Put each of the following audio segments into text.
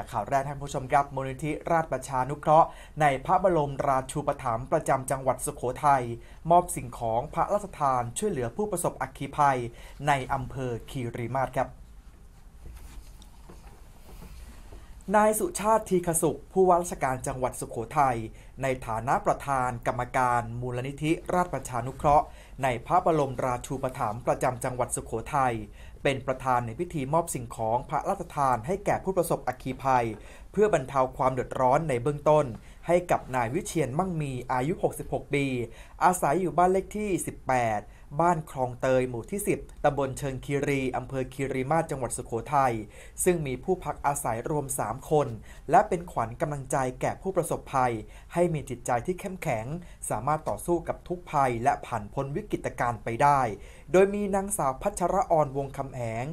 แต่ข่าวแรกท่านผู้ชมครับมูลนิธิราชประชานุเคราะห์ ในพระบรมราชูปถัมภ์ประจำจังหวัดสุขโขทัยมอบสิ่งของพระราชทานช่วยเหลือผู้ประสบอัคคีภัย ในอำเภอ คีรีมาศครับนายสุชาติทีขสุขผู้ว่าราชการจังหวัดสุขโขทัย ในฐานะประธาน กรรมการมูลนิธิราชประชานุเคราะห์ ใน พระบรมราชูปถัมภ์ประจำจังหวัดสุขโขทัย เป็นประธานในพิธีมอบสิ่งของพระราชทานให้แก่ผู้ประสบอัคคีภัย เพื่อบรรเทาความเดือดร้อนในเบื้องต้น ให้กับนายวิเชียนมั่งมีอายุ 66 ปี อาศัยอยู่บ้านเลขที่ 18บ้านคลองเตยหมู่ที่ 10ตำบลเชิงคีรี อำเภอคีรีมาศจังหวัดสุโขทัย ซึ่งมีผู้พักอาศัยรวม 3 คน และเป็นขวัญกำลังใจแก่ผู้ประสบภัย ให้มีจิตใจที่เข้มแข็ง สามารถต่อสู้กับทุกภัยและผ่านพ้นวิกฤตการณ์ไปได้ โดยมีนางสาวพัชรออนวงคำแหง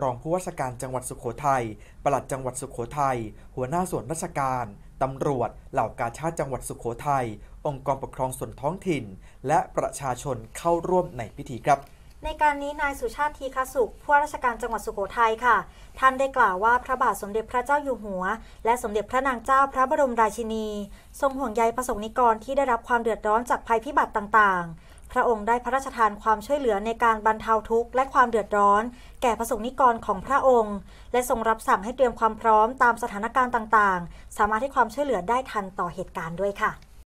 รองผู้ว่าราชการจังหวัดสุโขทัยปลัดจังหวัดสุโขทัย หัวหน้าส่วนราชการตำรวจเหล่ากาชาติจังหวัดสุขโขทยัยองค์กรปกครองส่วนท้องถิ่น และประชาชนเข้าร่วมในพิธีครับ ในการนี้นายสุชาติทีคสุข ผู้ราชการจังหวัดสุขโขทัยค่ะ ท่านได้กล่าวว่าพระบาทสมเด็จพระเจ้าอยู่หัว และสมเด็จพระนางเจ้าพระบรมราชินี ทรงห่วงใยประสงค์นิกรที่ได้รับความเดือดร้อนจากภัยพิบัติต่างๆพระองค์ได้พระราชทานความช่วยเหลือในการบรรเทาทุกข์และความเดือดร้อน แก่ประสงนิกรของพระองค์ และทรงรับสั่งให้เตรียมความพร้อมตามสถานการณ์ต่างๆ สามารถให้ความช่วยเหลือได้ทันต่อเหตุการณ์ด้วยค่ะ